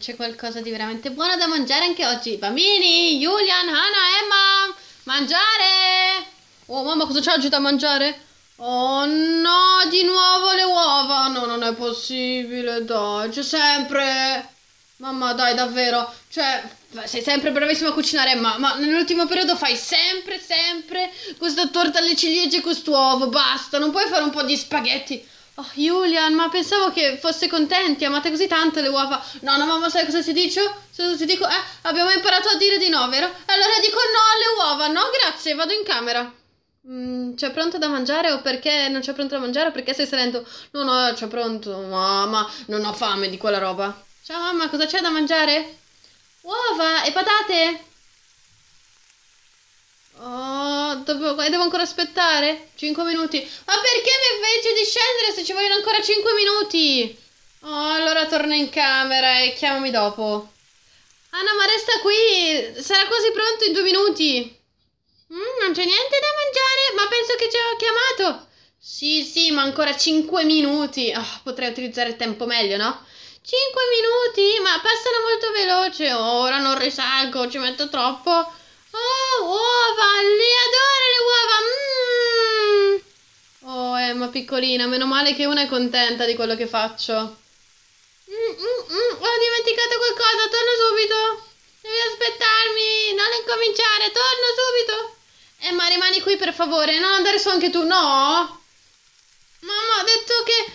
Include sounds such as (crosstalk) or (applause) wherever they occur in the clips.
c'è qualcosa di veramente buono da mangiare anche oggi. Bambini, Julian, Hannah, Emma, mangiare! Oh mamma, cosa c'è oggi da mangiare? Oh no, di nuovo le uova! No, non è possibile, dai, c'è sempre... Mamma, dai, davvero, cioè, sei sempre bravissima a cucinare, Emma ma nell'ultimo periodo fai sempre, sempre questa torta alle ciliegie e quest'uovo, basta, non puoi fare un po' di spaghetti? Oh, Julian, ma pensavo che fosse contenti, amate così tanto le uova. No, no, mamma, sai cosa ti dico? Se ti dico? Eh, abbiamo imparato a dire di no, vero? Allora dico no alle uova, no, grazie, vado in camera. Mm, c'è pronto da mangiare o perché non c'è pronto da mangiare o perché stai salendo? No, no, c'è pronto, mamma, non ho fame di quella roba. Ciao mamma, cosa c'è da mangiare? Uova e patate? quanto, esatto, boh, devo ancora aspettare? 5 minuti. Ma perché mi invece di scendere se ci vogliono ancora 5 minuti? Oh, allora torna in camera e chiamami dopo. Anna, ah, ma resta qui. Sarà quasi pronto in due minuti. Mm, non c'è niente da mangiare, ma penso che ci ho chiamato. Sì, sì, ma ancora 5 minuti. Oh, potrei utilizzare il tempo meglio, no? 5 minuti? Ma passano molto veloce. Ora non risalgo, ci metto troppo. Oh, uova, le adoro le uova! Mm. Oh, Emma, eh, piccolina, meno male che una è contenta di quello che faccio. Mm, mm, mm Ho dimenticato qualcosa, torno subito. Devi aspettarmi, non incominciare, torno subito. Emma, eh, rimani qui per favore, non andare su anche tu, no? Mamma, ho detto che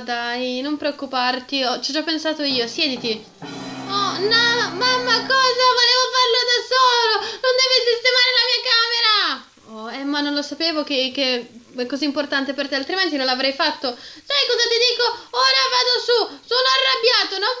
dai, non preoccuparti. Oh, ci ho già pensato io. Siediti. Oh, no, mamma, cosa? Volevo farlo da solo. Non devi sistemare la mia camera. Oh, Emma, non lo sapevo che, che è così importante per te, altrimenti non l'avrei fatto. Sai cosa ti dico? Ora vado su. Sono arrabbiato, non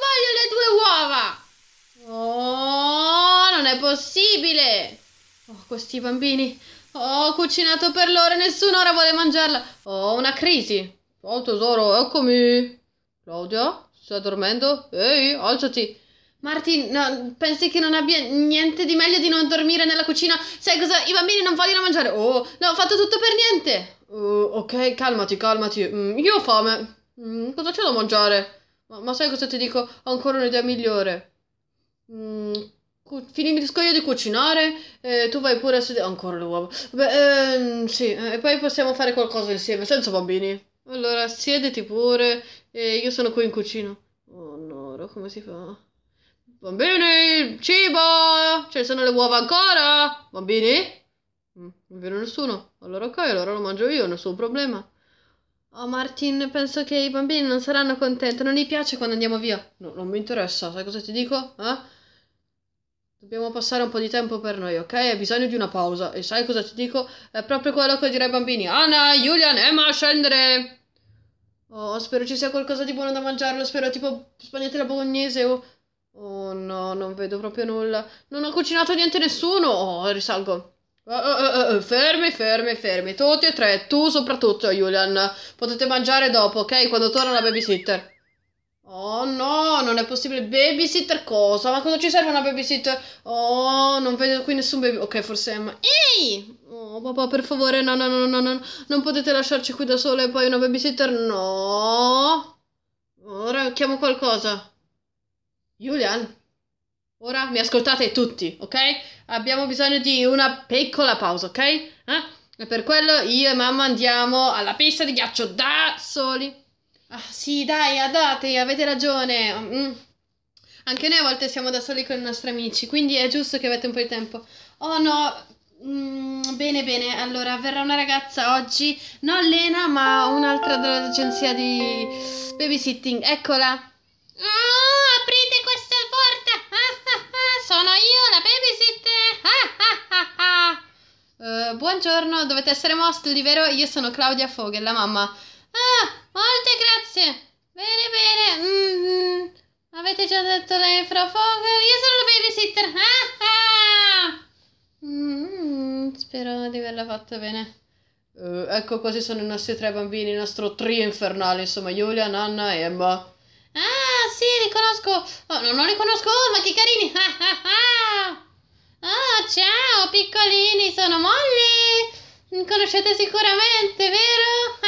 voglio le tue uova. Oh, non è possibile. Oh, questi bambini. Oh, ho cucinato per loro e nessuno ora vuole mangiarla. Oh, una crisi. Oh tesoro, eccomi. Claudia, stai dormendo? Ehi, alzati. Martin, no, pensi che non abbia niente di meglio di non dormire nella cucina? Sai cosa? I bambini non vogliono mangiare. Oh, no, ho fatto tutto per niente. Uh, ok, calmati, calmati. Mm, io ho fame. Mm, cosa c'è da mangiare? Ma, ma, sai cosa ti dico? Ho ancora un'idea migliore. Mm, finisco io di cucinare e tu vai pure a sedere. Ancora l'uovo. Beh, ehm, sì, eh, e poi possiamo fare qualcosa insieme, senza bambini. Allora, siediti pure. Eh, io sono qui in cucina. Oh, Noro, come si fa? Bambini, cibo! Ci cioè, sono le uova ancora? Bambini? Mm, non viene nessuno. Allora ok, allora lo mangio io, nessun problema. Oh Martin, penso che i bambini non saranno contenti, non gli piace quando andiamo via. No, non mi interessa, sai cosa ti dico? Eh? Dobbiamo passare un po' di tempo per noi, ok? Hai bisogno di una pausa. E sai cosa ti dico? È proprio quello che direi ai bambini. Anna, Julian, Emma, scendere! Oh, spero ci sia qualcosa di buono da mangiarlo. Spero tipo la bolognese o... Oh no, non vedo proprio nulla. Non ho cucinato niente nessuno. Oh, risalgo. Uh, uh, uh, fermi, fermi, fermi. Tutti e tre. Tu soprattutto, Julian. Potete mangiare dopo, ok? Quando torna la babysitter. Oh no, non è possibile. Babysitter cosa? Ma cosa ci serve una babysitter? Oh, non vedo qui nessun baby. Ok, forse Emma. Ehi! Oh papà, per favore, no, no, no, no, no. Non potete lasciarci qui da sole e poi una babysitter? No. Ora chiamo qualcosa. Julian. Ora mi ascoltate tutti, ok? Abbiamo bisogno di una piccola pausa, ok? Eh? E per quello io e mamma andiamo alla pista di ghiaccio da soli. Ah, sì, dai, andate, avete ragione. Mm. Anche noi a volte siamo da soli con i nostri amici, quindi è giusto che avete un po' di tempo. Oh no, mm, bene, bene, allora verrà una ragazza oggi, non Lena, ma un'altra dell'agenzia di babysitting. Eccola. Oh, aprite questa porta! Ah, ah, ah, sono io, la babysitter! Uh, (laughs) buongiorno, dovete essere mostri, vero? Io sono Claudia Fogel, la mamma Ah, molte grazie. Bene, bene. Mm, mm. Avete già detto lei, Frau Fogel? Io sono la babysitter. Ah, ah. Mm, spero di averla fatta bene. Uh, ecco, quasi sono i nostri tre bambini, il nostro trio infernale, insomma, Giulia, Nanna e Emma. Ah, sì, riconosco. Oh, non li conosco, oh, ma che carini. Ah, ah, ah. Oh, ciao, piccolini, sono Molly. Mi conoscete sicuramente, vero?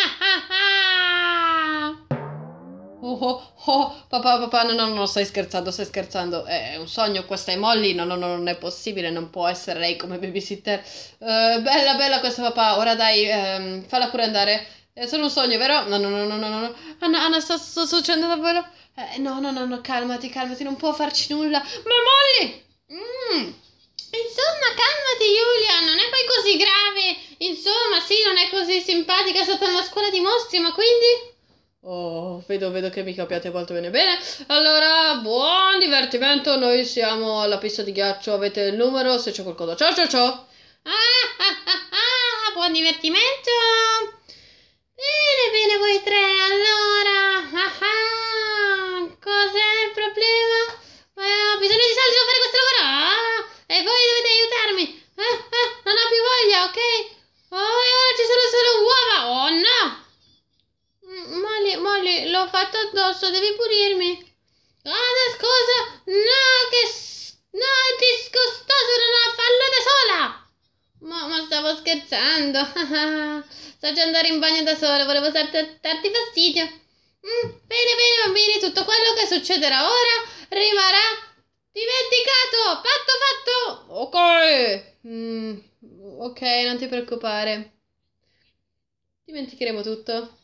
(laughs) oh, oh, oh, papà, papà, no, no, no, stai scherzando, stai scherzando. È un sogno questa è Molly? No, no, no, non è possibile, non può essere lei come babysitter. Uh, bella, bella questa papà, ora dai, um, falla pure andare. È solo un sogno, vero? No, no, no, no, no, no. Anna, Anna, sta, sta succedendo davvero? Eh, no, no, no, no, calmati, calmati, non può farci nulla. Ma Molly! Mm. Insomma, calmati Julia, non è poi così grave. Insomma, sì, non è così simpatica, è stata una scuola di mostri, ma quindi... Oh, vedo, vedo che mi capiate molto bene. Bene, allora, buon divertimento, noi siamo alla pista di ghiaccio, avete il numero, se c'è qualcosa. Ciao, ciao, ciao! Ah, ah, ah, ah, buon divertimento! Bene, bene voi tre, allora! Ah, ah. devi pulirmi. Cosa, scusa? No, che... No, è disgustoso, non fallo da sola! Ma, ma stavo scherzando. (laughs) Sto già andando in bagno da sola, volevo darti fastidio. Mm, bene, bene, bambini, tutto quello che succederà ora rimarrà dimenticato, fatto, fatto. Ok. Mm, ok, non ti preoccupare. Dimenticheremo tutto.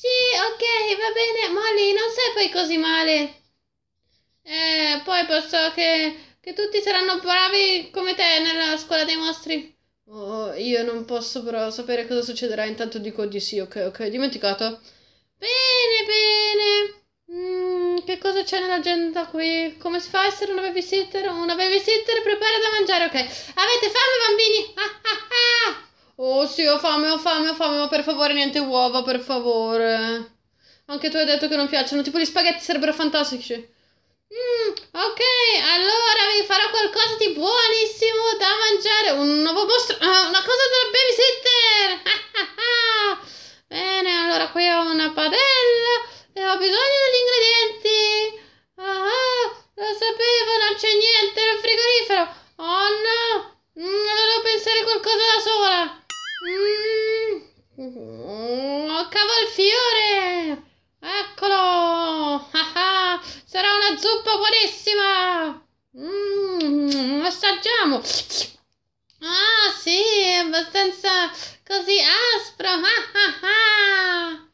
Sì, ok, va bene. Molly, non sei poi così male. Eh, poi posso che, che tutti saranno bravi come te nella scuola dei mostri. Oh, io non posso però sapere cosa succederà. Intanto dico di sì, ok, ok, dimenticato. Bene, bene. Mm, che cosa c'è nell'agenda qui? Come si fa a essere una babysitter? Una babysitter prepara da mangiare, ok. Avete fame, bambini? Ah, ah, ah. Oh sì, ho fame, ho fame, ho fame, ma per favore niente uova, per favore. Anche tu hai detto che non piacciono, tipo gli spaghetti sarebbero fantastici. Mm, ok, allora vi farò qualcosa di buonissimo da mangiare. Un nuovo mostro, ah, una cosa da babysitter. (laughs) Bene, allora qui ho una padella e ho bisogno degli ingredienti. Ah, ah lo sapevo, non c'è niente. zuppa buonissima! Mmm, assaggiamo! Ah, sì, è abbastanza così aspro! Ah, ah, ah.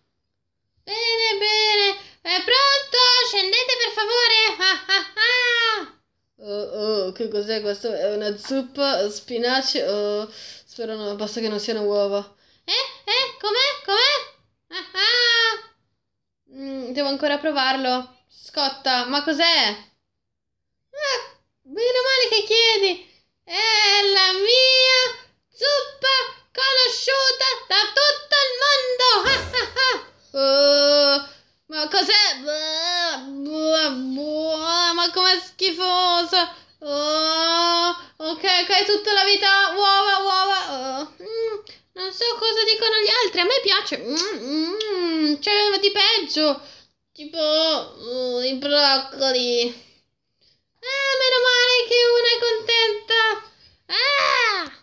Bene, bene! È pronto? Scendete per favore! Ah, ah, ah. Oh, oh, che cos'è questo? È una zuppa spinaci? Oh, spero no, basta che non siano uova. Eh, eh, com'è? Com'è? Ah, ah. Mm, devo ancora provarlo. Scotta, ma cos'è? Ah, meno male che chiedi! È la mia zuppa conosciuta da tutto il mondo! uh, (laughs) ma cos'è? Ma com'è schifosa! Oh, ok, ok, tutta la vita uova, uova! Oh. Mm, non so cosa dicono gli altri, a me piace! Mm, mm, c'è di peggio! Tipo uh, i broccoli. Ah, meno male che una è contenta. Ah!